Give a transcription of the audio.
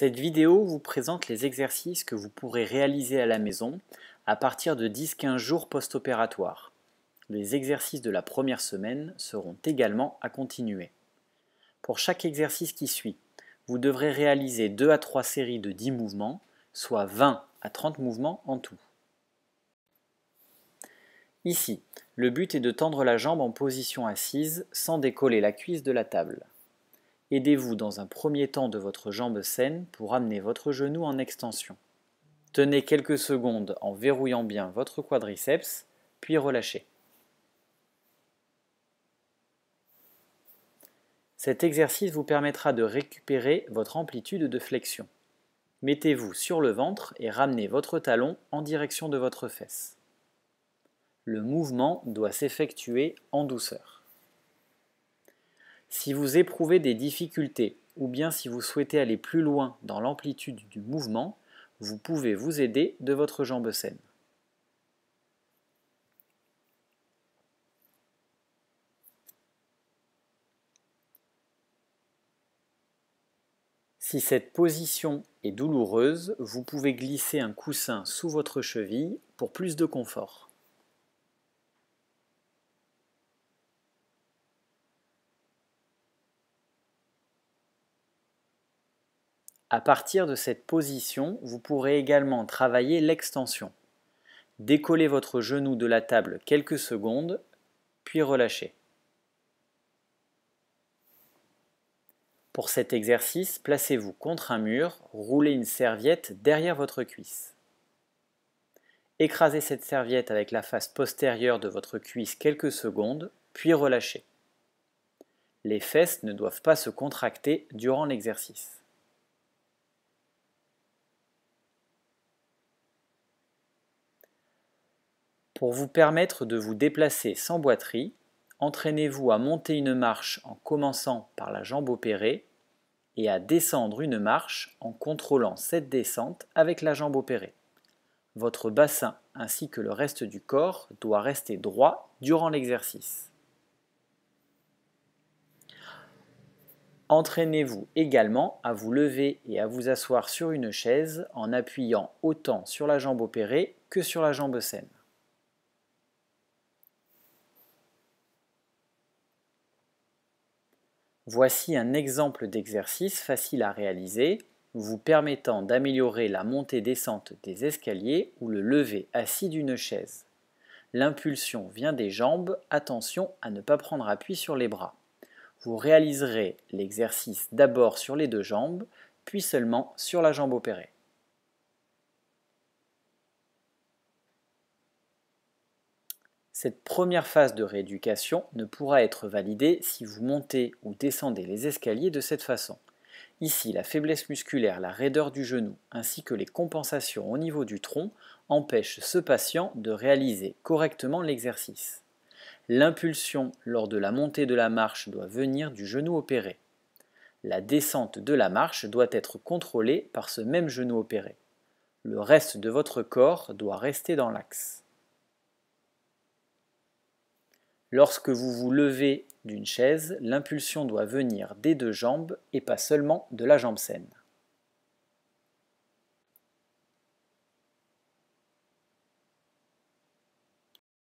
Cette vidéo vous présente les exercices que vous pourrez réaliser à la maison à partir de 10-15 jours post opératoire Les exercices de la première semaine seront également à continuer. Pour chaque exercice qui suit, vous devrez réaliser 2 à 3 séries de 10 mouvements, soit 20 à 30 mouvements en tout. Ici, le but est de tendre la jambe en position assise sans décoller la cuisse de la table. Aidez-vous dans un premier temps de votre jambe saine pour amener votre genou en extension. Tenez quelques secondes en verrouillant bien votre quadriceps, puis relâchez. Cet exercice vous permettra de récupérer votre amplitude de flexion. Mettez-vous sur le ventre et ramenez votre talon en direction de votre fesse. Le mouvement doit s'effectuer en douceur. Si vous éprouvez des difficultés ou bien si vous souhaitez aller plus loin dans l'amplitude du mouvement, vous pouvez vous aider de votre jambe saine. Si cette position est douloureuse, vous pouvez glisser un coussin sous votre cheville pour plus de confort. À partir de cette position, vous pourrez également travailler l'extension. Décollez votre genou de la table quelques secondes, puis relâchez. Pour cet exercice, placez-vous contre un mur, roulez une serviette derrière votre cuisse. Écrasez cette serviette avec la face postérieure de votre cuisse quelques secondes, puis relâchez. Les fesses ne doivent pas se contracter durant l'exercice. Pour vous permettre de vous déplacer sans boiterie, entraînez-vous à monter une marche en commençant par la jambe opérée et à descendre une marche en contrôlant cette descente avec la jambe opérée. Votre bassin ainsi que le reste du corps doit rester droit durant l'exercice. Entraînez-vous également à vous lever et à vous asseoir sur une chaise en appuyant autant sur la jambe opérée que sur la jambe saine. Voici un exemple d'exercice facile à réaliser, vous permettant d'améliorer la montée-descente des escaliers ou le lever assis d'une chaise. L'impulsion vient des jambes, attention à ne pas prendre appui sur les bras. Vous réaliserez l'exercice d'abord sur les deux jambes, puis seulement sur la jambe opérée. Cette première phase de rééducation ne pourra être validée si vous montez ou descendez les escaliers de cette façon. Ici, la faiblesse musculaire, la raideur du genou ainsi que les compensations au niveau du tronc empêchent ce patient de réaliser correctement l'exercice. L'impulsion lors de la montée de la marche doit venir du genou opéré. La descente de la marche doit être contrôlée par ce même genou opéré. Le reste de votre corps doit rester dans l'axe. Lorsque vous vous levez d'une chaise, l'impulsion doit venir des deux jambes et pas seulement de la jambe saine.